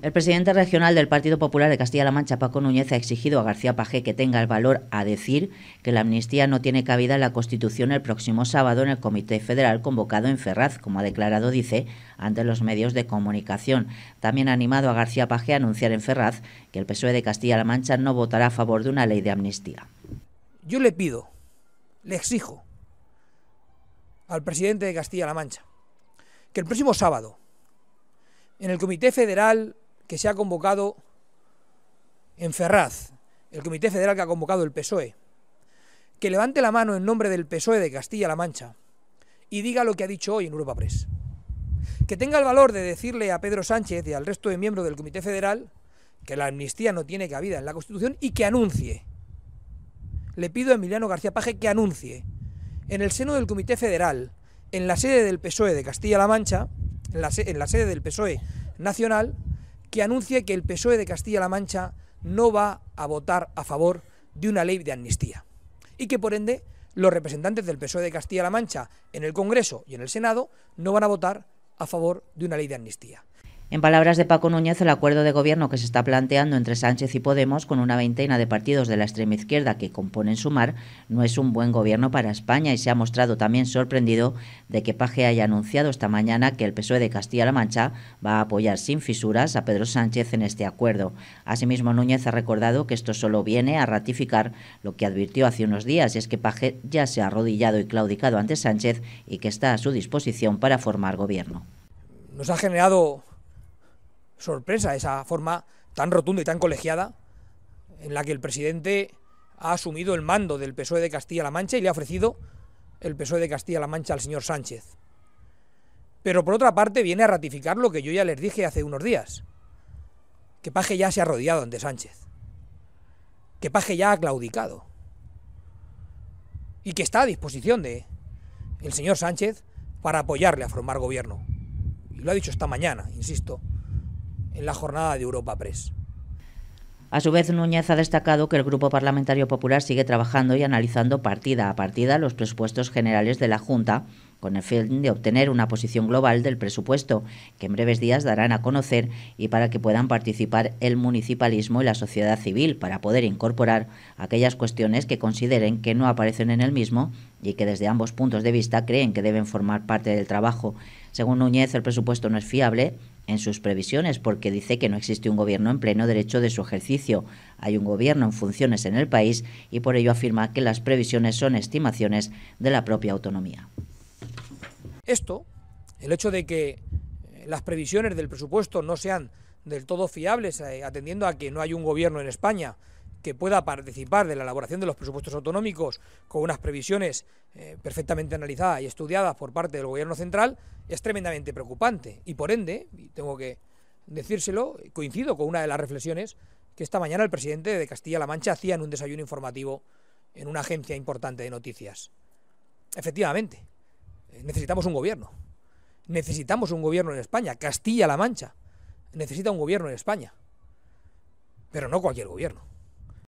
El presidente regional del Partido Popular de Castilla-La Mancha, Paco Núñez, ha exigido a García Pajé que tenga el valor a decir que la amnistía no tiene cabida en la Constitución el próximo sábado en el Comité Federal convocado en Ferraz, como ha declarado, dice, ante los medios de comunicación. También ha animado a García Pajé a anunciar en Ferraz que el PSOE de Castilla-La Mancha no votará a favor de una ley de amnistía. Yo le pido, le exijo al presidente de Castilla-La Mancha que el próximo sábado en el Comité Federal que se ha convocado en Ferraz, el Comité Federal que ha convocado el PSOE, que levante la mano en nombre del PSOE de Castilla-La Mancha y diga lo que ha dicho hoy en Europa Press. Que tenga el valor de decirle a Pedro Sánchez y al resto de miembros del Comité Federal que la amnistía no tiene cabida en la Constitución y que anuncie. Le pido a Emiliano García Paje que anuncie en el seno del Comité Federal, en la sede del PSOE de Castilla-La Mancha, en la, en la sede del PSOE Nacional, que anuncie que el PSOE de Castilla-La Mancha no va a votar a favor de una ley de amnistía y que por ende los representantes del PSOE de Castilla-La Mancha en el Congreso y en el Senado no van a votar a favor de una ley de amnistía. En palabras de Paco Núñez, el acuerdo de gobierno que se está planteando entre Sánchez y Podemos, con una veintena de partidos de la extrema izquierda que componen su mar, no es un buen gobierno para España y se ha mostrado también sorprendido de que Paje haya anunciado esta mañana que el PSOE de Castilla-La Mancha va a apoyar sin fisuras a Pedro Sánchez en este acuerdo. Asimismo, Núñez ha recordado que esto solo viene a ratificar lo que advirtió hace unos días, y es que Paje ya se ha arrodillado y claudicado ante Sánchez y que está a su disposición para formar gobierno. Nos ha generado sorpresa esa forma tan rotunda y tan colegiada en la que el presidente ha asumido el mando del PSOE de Castilla-La Mancha y le ha ofrecido el PSOE de Castilla-La Mancha al señor Sánchez. Pero por otra parte viene a ratificar lo que yo ya les dije hace unos días, que Paje ya se ha rodeado ante Sánchez, que Paje ya ha claudicado y que está a disposición de el señor Sánchez para apoyarle a formar gobierno. Y lo ha dicho esta mañana, insisto, en la jornada de Europa Press. A su vez, Núñez ha destacado que el Grupo Parlamentario Popular sigue trabajando y analizando partida a partida los presupuestos generales de la Junta con el fin de obtener una posición global del presupuesto, que en breves días darán a conocer y para que puedan participar el municipalismo y la sociedad civil para poder incorporar aquellas cuestiones que consideren que no aparecen en el mismo y que desde ambos puntos de vista creen que deben formar parte del trabajo. Según Núñez, el presupuesto no es fiable en sus previsiones porque dice que no existe un gobierno en pleno derecho de su ejercicio. Hay un gobierno en funciones en el país y por ello afirma que las previsiones son estimaciones de la propia autonomía. Esto, el hecho de que eh, las previsiones del presupuesto no sean del todo fiables, eh, atendiendo a que no hay un gobierno en España, que pueda participar de la elaboración de los presupuestos autonómicos con unas previsiones eh, perfectamente analizadas y estudiadas por parte del Gobierno central es tremendamente preocupante. Y por ende, tengo que decírselo, coincido con una de las reflexiones que esta mañana el presidente de Castilla-La Mancha hacía en un desayuno informativo en una agencia importante de noticias. Efectivamente, necesitamos un gobierno. Necesitamos un gobierno en España. Castilla-La Mancha necesita un gobierno en España. Pero no cualquier gobierno.